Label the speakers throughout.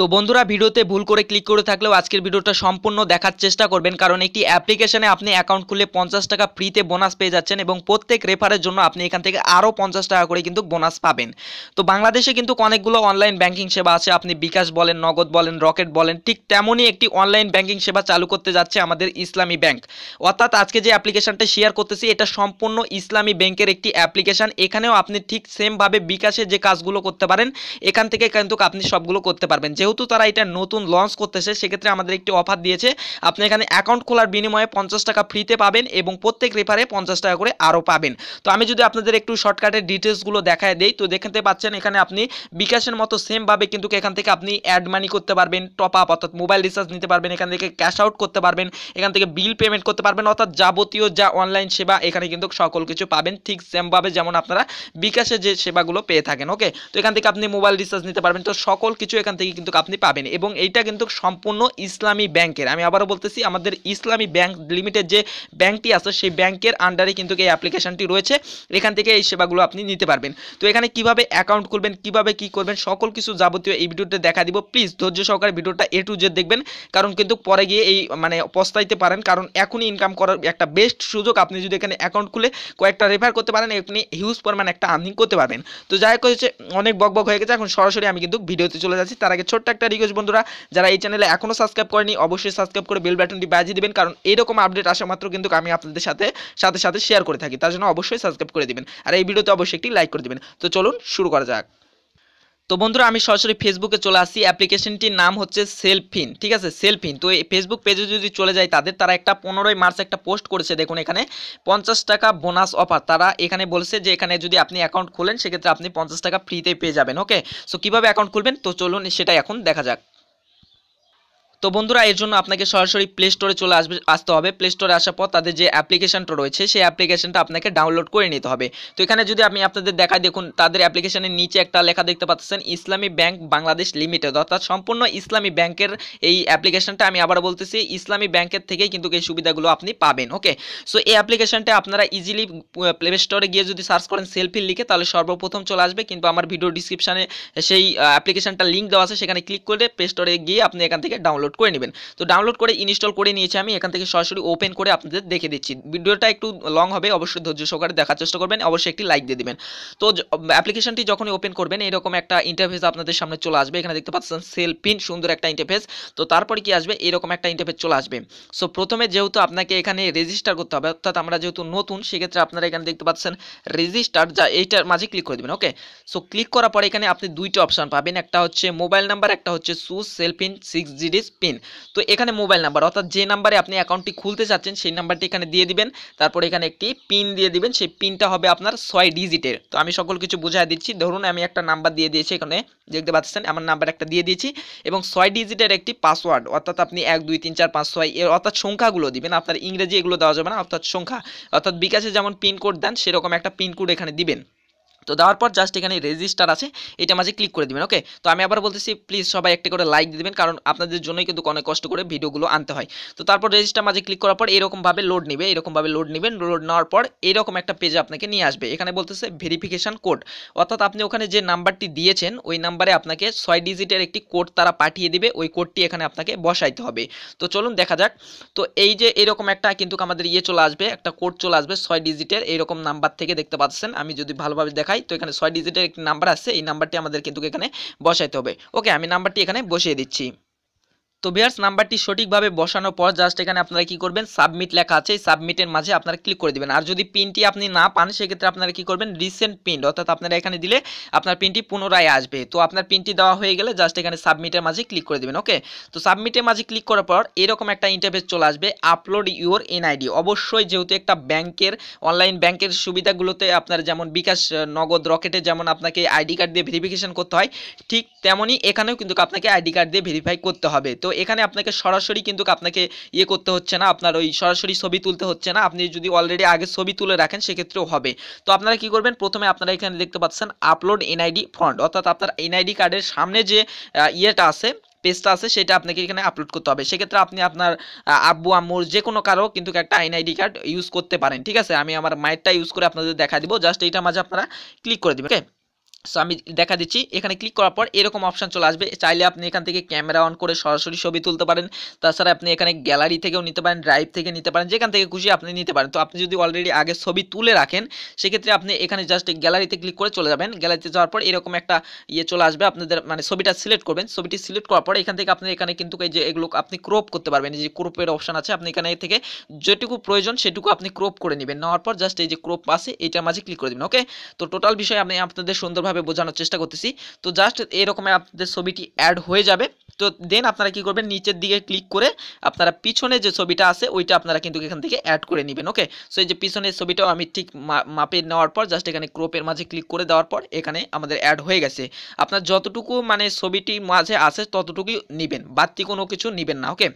Speaker 1: তো বন্ধুরা ভিডিওতে ভুল করে ক্লিক করে থাকলেও আজকের ভিডিওটা সম্পূর্ণ দেখার চেষ্টা করবেন কারণ একটি অ্যাপ্লিকেশনে আপনি অ্যাকাউন্ট খুলে পঞ্চাশ টাকা ফ্রিতে বোনাস পেয়ে যাচ্ছেন এবং প্রত্যেক রেফারের জন্য আপনি এখান থেকে আরও পঞ্চাশ টাকা করে কিন্তু বোনাস পাবেন তো বাংলাদেশে কিন্তু অনেকগুলো অনলাইন ব্যাংকিং সেবা আছে আপনি বিকাশ বলেন নগদ বলেন রকেট বলেন ঠিক তেমনই একটি অনলাইন ব্যাংকিং সেবা চালু করতে যাচ্ছে আমাদের ইসলামী ব্যাংক অর্থাৎ আজকে যে অ্যাপ্লিকেশনটা শেয়ার করতেছি এটা সম্পূর্ণ ইসলামী ব্যাংকের একটি অ্যাপ্লিকেশন এখানেও আপনি ঠিক সেমভাবে বিকাশে যে কাজগুলো করতে পারেন এখান থেকে কিন্তু আপনি সবগুলো করতে পারবেন যে যেহেতু তারা এটা নতুন লঞ্চ করতেছে সেক্ষেত্রে আমাদের একটি অফার দিয়েছে আপনি এখানে অ্যাকাউন্ট খোলার বিনিময়ে পঞ্চাশ টাকা ফ্রিতে পাবেন এবং প্রত্যেক রেফারে পঞ্চাশ টাকা করে আরও পাবেন তো আমি যদি আপনাদের একটু শর্টকাটের ডিটেলসগুলো দেখায় দেই তো দেখতে পাচ্ছেন এখানে আপনি বিকাশের মতো সেমভাবে কিন্তু এখান থেকে আপনি অ্যাড মানি করতে পারবেন টপ আপ অর্থাৎ মোবাইল রিচার্জ নিতে পারবেন এখান থেকে ক্যাশ আউট করতে পারবেন এখান থেকে বিল পেমেন্ট করতে পারবেন অর্থাৎ যাবতীয় যা অনলাইন সেবা এখানে কিন্তু সকল কিছু পাবেন ঠিক সেমভাবে যেমন আপনারা বিকাশে যে সেবাগুলো পেয়ে থাকেন ওকে তো এখান থেকে আপনি মোবাইল রিচার্জ নিতে পারবেন তো সকল কিছু এখান থেকে কিন্তু আপনি পাবেন এবং এইটা কিন্তু সম্পূর্ণ ইসলামী ব্যাংকের আমি আবারও বলতেছি আমাদের ইসলামী ব্যাংক লিমিটেড যে ব্যাংকটি আছে সেই ব্যাংকের আন্ডারে কিন্তু এই অ্যাপ্লিকেশনটি রয়েছে এখান থেকে এই সেবাগুলো আপনি নিতে পারবেন তো এখানে কিভাবে অ্যাকাউন্ট খুলবেন কিভাবে কি করবেন সকল কিছু যাবতীয় এই ভিডিওতে দেখা দিব প্লিজ ধৈর্য সহকারে ভিডিওটা এ টু জেড দেখবেন কারণ কিন্তু পরে গিয়ে এই মানে পস্তাইতে পারেন কারণ এখনই ইনকাম করার একটা বেস্ট সুযোগ আপনি যদি এখানে অ্যাকাউন্ট খুলে কয়েকটা রেফার করতে পারেন আপনি হিউজ পরিমাণ একটা আর্নিং করতে পারবেন তো যাই হোক হচ্ছে অনেক বক বক হয়ে গেছে এখন সরাসরি আমি কিন্তু ভিডিওতে চলে যাচ্ছি তার আগে ছোট্ট ছোট্ট একটা রিকোয়েস্ট বন্ধুরা যারা এই চ্যানেলে এখনও সাবস্ক্রাইব করেনি অবশ্যই সাবস্ক্রাইব করে বেল বাটনটি বাজিয়ে দেবেন কারণ এরকম আপডেট আসা মাত্র কিন্তু আমি আপনাদের সাথে সাথে সাথে শেয়ার করে থাকি তার জন্য অবশ্যই সাবস্ক্রাইব করে দিবেন আর এই ভিডিওতে অবশ্যই একটি লাইক করে দিবেন তো চলুন শুরু করা যাক তো বন্ধুরা আমি সরাসরি ফেসবুকে চলে আসি অ্যাপ্লিকেশনটির নাম হচ্ছে সেলফিন ঠিক আছে সেলফিন তো এই ফেসবুক পেজে যদি চলে যায় তাদের তারা একটা পনেরোই মার্চ একটা পোস্ট করেছে দেখুন এখানে পঞ্চাশ টাকা বোনাস অফার তারা এখানে বলছে যে এখানে যদি আপনি অ্যাকাউন্ট খোলেন সেক্ষেত্রে আপনি পঞ্চাশ টাকা ফ্রিতে পেয়ে যাবেন ওকে সো কীভাবে অ্যাকাউন্ট খুলবেন তো চলুন সেটা এখন দেখা যাক তো বন্ধুরা এর জন্য আপনাকে সরাসরি প্লে স্টোরে চলে আসবে আসতে হবে প্লে স্টোরে আসার পর তাদের যে অ্যাপ্লিকেশনটা রয়েছে সেই অ্যাপ্লিকেশনটা আপনাকে ডাউনলোড করে নিতে হবে তো এখানে যদি আমি আপনাদের দেখাই দেখুন তাদের অ্যাপ্লিকেশনের নিচে একটা লেখা দেখতে পাচ্ছেন ইসলামী ব্যাংক বাংলাদেশ লিমিটেড অর্থাৎ সম্পূর্ণ ইসলামী ব্যাংকের এই অ্যাপ্লিকেশনটা আমি আবার বলতেছি ইসলামী ব্যাংকের থেকেই কিন্তু এই সুবিধাগুলো আপনি পাবেন ওকে সো এই অ্যাপ্লিকেশনটা আপনারা ইজিলি প্লে স্টোরে গিয়ে যদি সার্চ করেন সেলফি লিখে তাহলে সর্বপ্রথম চলে আসবে কিন্তু আমার ভিডিও ডিসক্রিপশানে সেই অ্যাপ্লিকেশনটা লিঙ্ক দেওয়া আছে সেখানে ক্লিক করে প্লে স্টোরে গিয়ে আপনি এখান থেকে ডাউনলোড করে নেবেন তো ডাউনলোড করে ইনস্টল করে নিয়েছি আমি এখান থেকে সরাসরি ওপেন করে আপনাদের দেখে দিচ্ছি ভিডিওটা একটু লং হবে অবশ্যই ধৈর্য সহকারে দেখার চেষ্টা করবেন অবশ্যই একটি লাইক দিয়ে দেবেন তো অ্যাপ্লিকেশনটি যখনই ওপেন করবেন এরকম একটা ইন্টারফেস আপনাদের সামনে চলে আসবে এখানে দেখতে পাচ্ছেন সেল পিন সুন্দর একটা ইন্টারফেস তো তারপরে কি আসবে এরকম একটা ইন্টারফেস চলে আসবে সো প্রথমে যেহেতু আপনাকে এখানে রেজিস্টার করতে হবে অর্থাৎ আমরা যেহেতু নতুন সেক্ষেত্রে আপনারা এখানে দেখতে পাচ্ছেন রেজিস্টার যা এইটার মাঝে ক্লিক করে দেবেন ওকে সো ক্লিক করার পরে এখানে আপনি দুইটা অপশান পাবেন একটা হচ্ছে মোবাইল নাম্বার একটা হচ্ছে সুস সেলফিন সিক্স জিডিস পিন তো এখানে মোবাইল নাম্বার অর্থাৎ যে নাম্বারে আপনি অ্যাকাউন্টটি খুলতে চাচ্ছেন সেই নাম্বারটি এখানে দিয়ে দিবেন তারপর এখানে একটি পিন দিয়ে দিবেন সেই পিনটা হবে আপনার ছয় ডিজিটের তো আমি সকল কিছু বুঝাই দিচ্ছি ধরুন আমি একটা নাম্বার দিয়ে দিয়েছি এখানে দেখতে পাচ্ছেন আমার নাম্বার একটা দিয়ে দিয়েছি এবং ছয় ডিজিটের একটি পাসওয়ার্ড অর্থাৎ আপনি এক দুই তিন চার পাঁচ ছয় এর অর্থাৎ সংখ্যাগুলো দিবেন আপনার ইংরেজি এগুলো দেওয়া যাবে না অর্থাৎ সংখ্যা অর্থাৎ বিকাশে যেমন পিনকোড দেন সেরকম একটা পিনকোড এখানে দিবেন তো দেওয়ার পর জাস্ট এখানে রেজিস্টার আছে এটা মাঝে ক্লিক করে দেবেন ওকে তো আমি আবার বলতেছি প্লিজ সবাই একটা করে লাইক দিবেন কারণ আপনাদের জন্যই কিন্তু অনেক কষ্ট করে ভিডিওগুলো আনতে হয় তো তারপর রেজিস্টার মাঝে ক্লিক করার পর এরকমভাবে লোড নেবে এরকমভাবে লোড নেবেন লোড নেওয়ার পর এরকম একটা পেজে আপনাকে নিয়ে আসবে এখানে বলতেছে ভেরিফিকেশান কোড অর্থাৎ আপনি ওখানে যে নাম্বারটি দিয়েছেন ওই নাম্বারে আপনাকে ছয় ডিজিটের একটি কোড তারা পাঠিয়ে দিবে ওই কোডটি এখানে আপনাকে বসাইতে হবে তো চলুন দেখা যাক তো এই যে এরকম একটা কিন্তু আমাদের ইয়ে চলে আসবে একটা কোড চলে আসবে ছয় ডিজিটের এরকম নাম্বার থেকে দেখতে পাচ্ছেন আমি যদি ভালোভাবে দেখাই হয় তো এখানে ছয় ডিজিটের একটি নাম্বার আছে এই নাম্বারটি আমাদের কিন্তু এখানে বসাইতে হবে ওকে আমি নাম্বারটি এখানে বসিয়ে দিচ্ছি তো ভিয়ার্স নাম্বারটি সঠিকভাবে বসানোর পর জাস্ট এখানে আপনারা কী করবেন সাবমিট লেখা আছে এই সাবমিটের মাঝে আপনারা ক্লিক করে দেবেন আর যদি পিনটি আপনি না পান সেক্ষেত্রে আপনারা কি করবেন রিসেন্ট পিন অর্থাৎ আপনারা এখানে দিলে আপনার পিনটি পুনরায় আসবে তো আপনার পিনটি দেওয়া হয়ে গেলে জাস্ট এখানে সাবমিটের মাঝে ক্লিক করে দেবেন ওকে তো সাবমিটের মাঝে ক্লিক করার পর এরকম একটা ইন্টারফেস চলে আসবে আপলোড ইউর এনআইডি অবশ্যই যেহেতু একটা ব্যাংকের অনলাইন ব্যাংকের সুবিধাগুলোতে আপনার যেমন বিকাশ নগদ রকেটে যেমন আপনাকে আইডি কার্ড দিয়ে ভেরিফিকেশন করতে হয় ঠিক তেমনই এখানেও কিন্তু আপনাকে আইডি কার্ড দিয়ে ভেরিফাই করতে হবে তো তো এখানে আপনাকে সরাসরি কিন্তু আপনাকে ইয়ে করতে হচ্ছে না আপনার ওই সরাসরি ছবি তুলতে হচ্ছে না আপনি যদি অলরেডি আগে ছবি তুলে রাখেন সেক্ষেত্রেও হবে তো আপনারা কি করবেন প্রথমে আপনারা এখানে দেখতে পাচ্ছেন আপলোড এনআইডি ফন্ড অর্থাৎ আপনার এনআইডি কার্ডের সামনে যে ইয়েটা আছে পেজটা আছে সেটা আপনাকে এখানে আপলোড করতে হবে সেক্ষেত্রে আপনি আপনার আব্বু আম্মুর যে কোনো কারো কিন্তু একটা আইডি কার্ড ইউজ করতে পারেন ঠিক আছে আমি আমার মায়েরটা ইউজ করে আপনাদের দেখা দিব জাস্ট এইটা মাঝে আপনারা ক্লিক করে দেবেন ওকে সো আমি দেখা দিচ্ছি এখানে ক্লিক করার পর এরকম অপশান চলে আসবে চাইলে আপনি এখান থেকে ক্যামেরা অন করে সরাসরি ছবি তুলতে পারেন তাছাড়া আপনি এখানে গ্যালারি থেকেও নিতে পারেন ড্রাইভ থেকে নিতে পারেন যেখান থেকে খুশি আপনি নিতে পারেন তো আপনি যদি অলরেডি আগে ছবি তুলে রাখেন সেক্ষেত্রে আপনি এখানে জাস্ট গ্যালারিতে ক্লিক করে চলে যাবেন গ্যালারিতে যাওয়ার পর এরকম একটা ইয়ে চলে আসবে আপনাদের মানে ছবিটা সিলেক্ট করবেন ছবিটি সিলেক্ট করার পর এখান থেকে আপনি এখানে কিন্তু এই যে এগুলো আপনি ক্রপ করতে পারবেন এই যে ক্রপের অপশান আছে আপনি এখানে থেকে যেটুকু প্রয়োজন সেটুকু আপনি ক্রপ করে নেবেন নেওয়ার পর জাস্ট এই যে ক্রপ আছে এটার মাঝে ক্লিক করে দেবেন ওকে তো টোটাল বিষয়ে আমি আপনাদের সুন্দরভাবে ভাবে বোঝানোর চেষ্টা করতেছি তো জাস্ট এরকমের আপনাদের ছবিটি অ্যাড হয়ে যাবে তো দেন আপনারা কি করবেন নিচের দিকে ক্লিক করে আপনারা পিছনে যে ছবিটা আছে ওইটা আপনারা কিন্তু এখান থেকে অ্যাড করে নেবেন ওকে সো এই যে পিছনের ছবিটাও আমি ঠিক মাপে নেওয়ার পর জাস্ট এখানে ক্রোপের মাঝে ক্লিক করে দেওয়ার পর এখানে আমাদের অ্যাড হয়ে গেছে আপনার যতটুকু মানে ছবিটি মাঝে আছে ততটুকুই নেবেন বাড়তি কোনো কিছু নেবেন না ওকে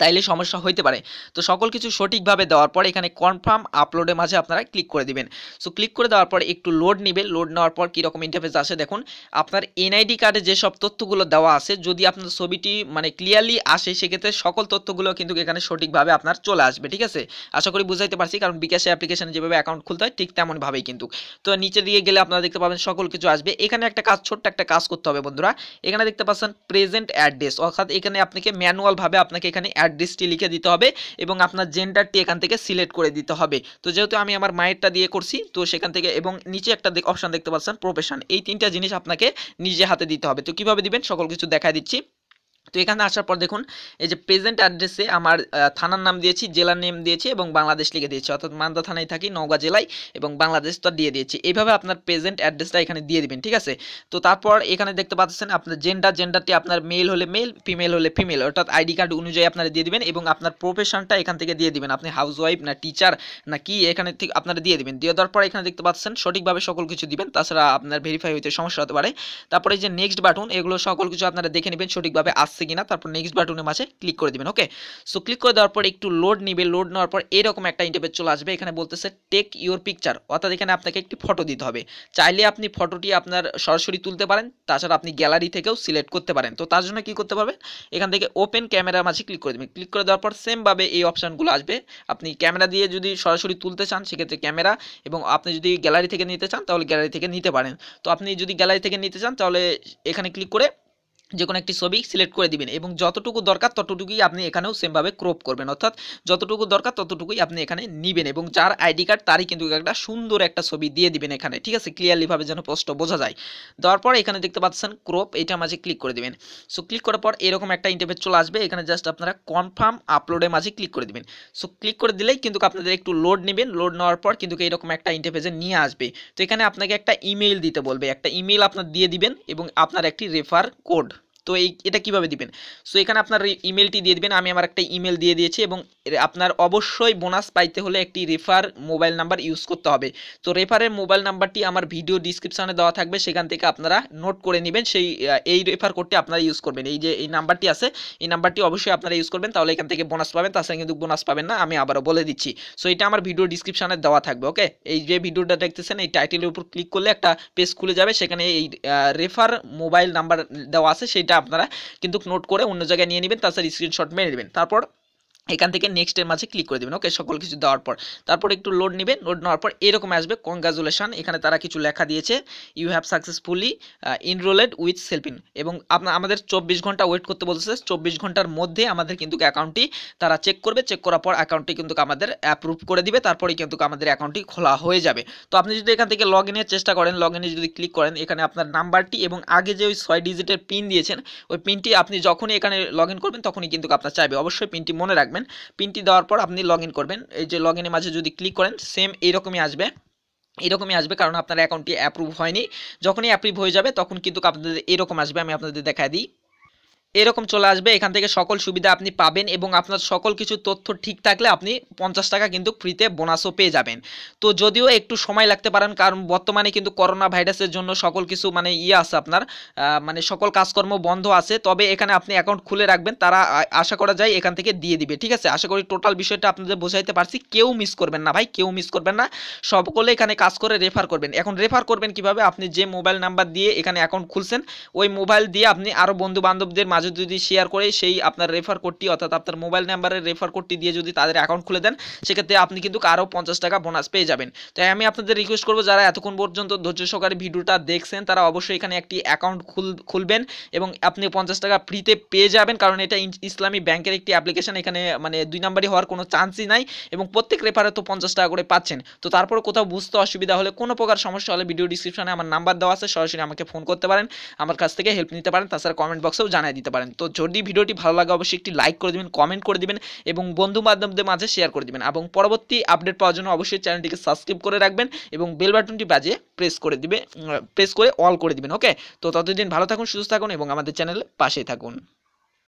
Speaker 1: তাইলে সমস্যা হইতে পারে তো সকল কিছু সঠিকভাবে দেওয়ার পর এখানে কনফার্ম আপলোডের মাঝে আপনারা ক্লিক করে দিবেন সো ক্লিক করে দেওয়ার পর একটু লোড নেবে লোড নেওয়ার পর কীরকম ইন্টারফেস আসে দেখুন আপনার এনআইডি কার্ডে যেসব তথ্যগুলো দেওয়া আছে যদি আপনার ছবিটি মানে ক্লিয়ারলি আসে সেক্ষেত্রে সকল তথ্যগুলো কিন্তু এখানে সঠিকভাবে আপনার চলে আসবে ঠিক আছে আশা করি বুঝাইতে পারছি কারণ বিকাশে অ্যাপ্লিকেশানে যেভাবে অ্যাকাউন্ট খুলতে হয় ঠিক তেমনভাবেই কিন্তু তো নিচে দিয়ে গেলে আপনারা দেখতে পাবেন সকল কিছু আসবে এখানে একটা কাজ ছোট্ট একটা কাজ করতে হবে বন্ধুরা এখানে দেখতে পাচ্ছেন প্রেজেন্ট অ্যাড্রেস অর্থাৎ এখানে আপনাকে ম্যানুয়ালভাবে আপনাকে এখানে অ্যাড্রেসটি লিখে দিতে হবে এবং আপনার জেন্ডারটি এখান থেকে সিলেক্ট করে দিতে হবে তো যেহেতু আমি আমার মায়েরটা দিয়ে করছি তো সেখান থেকে এবং নিচে একটা অপশান দেখতে পাচ্ছেন প্রফেশন এই তিনটা জিনিস আপনাকে নিজে হাতে দিতে হবে তো কিভাবে দিবেন সকল কিছু দেখা দিচ্ছি তো এখানে আসার পর দেখুন এই যে প্রেজেন্ট অ্যাড্রেসে আমার থানার নাম দিয়েছি জেলার নেম দিয়েছি এবং বাংলাদেশ লিখে দিয়েছি অর্থাৎ মান্দা থানায় থাকি নওগাঁ জেলায় এবং বাংলাদেশ তো দিয়ে দিয়েছি এইভাবে আপনার প্রেজেন্ট অ্যাড্রেসটা এখানে দিয়ে দেবেন ঠিক আছে তো তারপর এখানে দেখতে পাচ্ছেন আপনার জেন্ডার জেন্ডারটি আপনার মেল হলে মেল ফিমেল হলে ফিমেল অর্থাৎ আইডি কার্ড অনুযায়ী আপনারা দিয়ে দেবেন এবং আপনার প্রফেশনটা এখান থেকে দিয়ে দেবেন আপনি হাউস ওয়াইফ না টিচার না কি এখানে ঠিক আপনারা দিয়ে দেবেন দিয়ে দেওয়ার পর এখানে দেখতে পাচ্ছেন সঠিকভাবে সকল কিছু দিবেন তাছাড়া আপনার ভেরিফাই হইতে সমস্যা হতে পারে তারপরে যে নেক্সট বাটন এগুলো সকল কিছু আপনারা দেখে নেবেন সঠিকভাবে আসছে আসছে কিনা তারপর নেক্সট বাটনের মাঝে ক্লিক করে দেবেন ওকে সো ক্লিক করে দেওয়ার পর একটু লোড নিবে লোড নেওয়ার পর এরকম একটা ইন্টারভেট চলে আসবে এখানে বলতেছে টেক ইউর পিকচার অর্থাৎ এখানে আপনাকে একটি ফটো দিতে হবে চাইলে আপনি ফটোটি আপনার সরাসরি তুলতে পারেন তাছাড়া আপনি গ্যালারি থেকেও সিলেক্ট করতে পারেন তো তার জন্য কি করতে পারবেন এখান থেকে ওপেন ক্যামেরার মাঝে ক্লিক করে দেবেন ক্লিক করে দেওয়ার পর সেমভাবে এই অপশানগুলো আসবে আপনি ক্যামেরা দিয়ে যদি সরাসরি তুলতে চান সেক্ষেত্রে ক্যামেরা এবং আপনি যদি গ্যালারি থেকে নিতে চান তাহলে গ্যালারি থেকে নিতে পারেন তো আপনি যদি গ্যালারি থেকে নিতে চান তাহলে এখানে ক্লিক করে যে কোনো একটি ছবি সিলেক্ট করে দিবেন এবং যতটুকু দরকার ততটুকুই আপনি এখানেও সেমভাবে ক্রপ করবেন অর্থাৎ যতটুকু দরকার ততটুকুই আপনি এখানে নেবেন এবং যার আইডি কার্ড তারই কিন্তু একটা সুন্দর একটা ছবি দিয়ে দিবেন এখানে ঠিক আছে ক্লিয়ারলিভাবে যেন স্পষ্ট বোঝা যায় দেওয়ার পর এখানে দেখতে পাচ্ছেন ক্রপ এটা মাঝে ক্লিক করে দিবেন সো ক্লিক করার পর এরকম একটা ইন্টারভেজ চলে আসবে এখানে জাস্ট আপনারা কনফার্ম আপলোডের মাঝে ক্লিক করে দিবেন সো ক্লিক করে দিলেই কিন্তু আপনাদের একটু লোড নেবেন লোড নেওয়ার পর কিন্তু এরকম একটা ইন্টারফেসে নিয়ে আসবে তো এখানে আপনাকে একটা ইমেল দিতে বলবে একটা ইমেল আপনার দিয়ে দিবেন এবং আপনার একটি রেফার কোড তো এই এটা কিভাবে দিবেন সো এখানে আপনার ইমেলটি দিয়ে দিবেন আমি আমার একটা ইমেল দিয়ে দিয়েছি এবং আপনার অবশ্যই বোনাস পাইতে হলে একটি রেফার মোবাইল নাম্বার ইউজ করতে হবে তো রেফারের মোবাইল নাম্বারটি আমার ভিডিও ডিসক্রিপশানে দেওয়া থাকবে সেখান থেকে আপনারা নোট করে নেবেন সেই এই রেফার কোডটি আপনারা ইউজ করবেন এই যে এই নাম্বারটি আছে এই নাম্বারটি অবশ্যই আপনারা ইউজ করবেন তাহলে এখান থেকে বোনাস পাবেন তাছাড়া কিন্তু বোনাস পাবেন না আমি আবারও বলে দিচ্ছি সো এটা আমার ভিডিও ডিসক্রিপশানে দেওয়া থাকবে ওকে এই যে ভিডিওটা দেখতেছেন এই টাইটেলের উপর ক্লিক করলে একটা পেজ খুলে যাবে সেখানে এই রেফার মোবাইল নাম্বার দেওয়া আছে সেটা আপনারা কিন্তু নোট করে অন্য জায়গায় নিয়ে নেবেন তাছাড়া স্ক্রিনশট মেরে নেবেন তারপর এখান থেকে নেক্সটের মাঝে ক্লিক করে দেবেন ওকে সকল কিছু দেওয়ার পর তারপর একটু লোড নেবেন লোড নেওয়ার পর এরকম আসবে কংগ্রাচুলেশন এখানে তারা কিছু লেখা দিয়েছে you have successfully enrolled with সেলফিন এবং আপনার আমাদের চব্বিশ ঘন্টা ওয়েট করতে বলছে চব্বিশ ঘন্টার মধ্যে আমাদের কিন্তু অ্যাকাউন্টটি তারা চেক করবে চেক করার পর অ্যাকাউন্টটি কিন্তু আমাদের অ্যাপ্রুভ করে দিবে তারপরে কিন্তু আমাদের অ্যাকাউন্টটি খোলা হয়ে যাবে তো আপনি যদি এখান থেকে লগ ইনের চেষ্টা করেন লগ ইনে যদি ক্লিক করেন এখানে আপনার নাম্বারটি এবং আগে যে ওই ছয় ডিজিটের পিন দিয়েছেন ওই পিনটি আপনি যখনই এখানে লগ ইন করবেন তখনই কিন্তু আপনার চাইবে অবশ্যই পিনটি মনে রাখবেন রাখবেন পিনটি দেওয়ার পর আপনি লগ করবেন এই যে লগ মাঝে যদি ক্লিক করেন সেম এইরকমই আসবে এরকমই আসবে কারণ আপনার অ্যাকাউন্টটি অ্যাপ্রুভ হয়নি যখনই অ্যাপ্রুভ হয়ে যাবে তখন কিন্তু আপনাদের এরকম আসবে আমি আপনাদের দেখা দিই এরকম চলে আসবে এখান থেকে সকল সুবিধা আপনি পাবেন এবং আপনার সকল কিছু তথ্য ঠিক থাকলে আপনি পঞ্চাশ টাকা কিন্তু ফ্রিতে বোনাসও পেয়ে যাবেন তো যদিও একটু সময় লাগতে পারেন কারণ বর্তমানে কিন্তু করোনা ভাইরাসের জন্য সকল কিছু মানে ইয়ে আছে আপনার মানে সকল কাজকর্ম বন্ধ আছে তবে এখানে আপনি অ্যাকাউন্ট খুলে রাখবেন তারা আশা করা যায় এখান থেকে দিয়ে দিবে ঠিক আছে আশা করি টোটাল বিষয়টা আপনাদের বোঝাইতে পারছি কেউ মিস করবেন না ভাই কেউ মিস করবেন না সকলে এখানে কাজ করে রেফার করবেন এখন রেফার করবেন কিভাবে আপনি যে মোবাইল নাম্বার দিয়ে এখানে অ্যাকাউন্ট খুলছেন ওই মোবাইল দিয়ে আপনি আরও বন্ধু বান্ধবদের কাজে যদি শেয়ার করে সেই আপনার রেফার কোডটি অর্থাৎ আপনার মোবাইল নাম্বারের রেফার কোডটি দিয়ে যদি তাদের অ্যাকাউন্ট খুলে দেন সেক্ষেত্রে আপনি কিন্তু আরও পঞ্চাশ টাকা বোনাস পেয়ে যাবেন তাই আমি আপনাদের রিকোয়েস্ট করবো যারা এতক্ষণ পর্যন্ত ধৈর্য সহকারে ভিডিওটা দেখছেন তারা অবশ্যই এখানে একটি অ্যাকাউন্ট খুল খুলবেন এবং আপনি পঞ্চাশ টাকা ফ্রিতে পেয়ে যাবেন কারণ এটা ইসলামী ব্যাংকের একটি অ্যাপ্লিকেশন এখানে মানে দুই নাম্বারই হওয়ার কোনো চান্সই নাই এবং প্রত্যেক রেফারে তো পঞ্চাশ টাকা করে পাচ্ছেন তো তারপর কোথাও বুঝতে অসুবিধা হলে কোনো প্রকার সমস্যা হলে ভিডিও ডিসক্রিপশানে আমার নাম্বার দেওয়া আছে সরাসরি আমাকে ফোন করতে পারেন আমার কাছ থেকে হেল্প নিতে পারেন তাছাড়া কমেন্ট বক্সেও জানিয়ে দিতে পারেন তো যদি ভিডিওটি ভালো লাগে অবশ্যই একটি লাইক করে দেবেন কমেন্ট করে দেবেন এবং বন্ধু বান্ধবদের মাঝে শেয়ার করে দেবেন এবং পরবর্তী আপডেট পাওয়ার জন্য অবশ্যই চ্যানেলটিকে সাবস্ক্রাইব করে রাখবেন এবং বেল বাটনটি বাজে প্রেস করে দিবে প্রেস করে অল করে দিবেন ওকে তো ততদিন ভালো থাকুন সুস্থ থাকুন এবং আমাদের চ্যানেল পাশেই থাকুন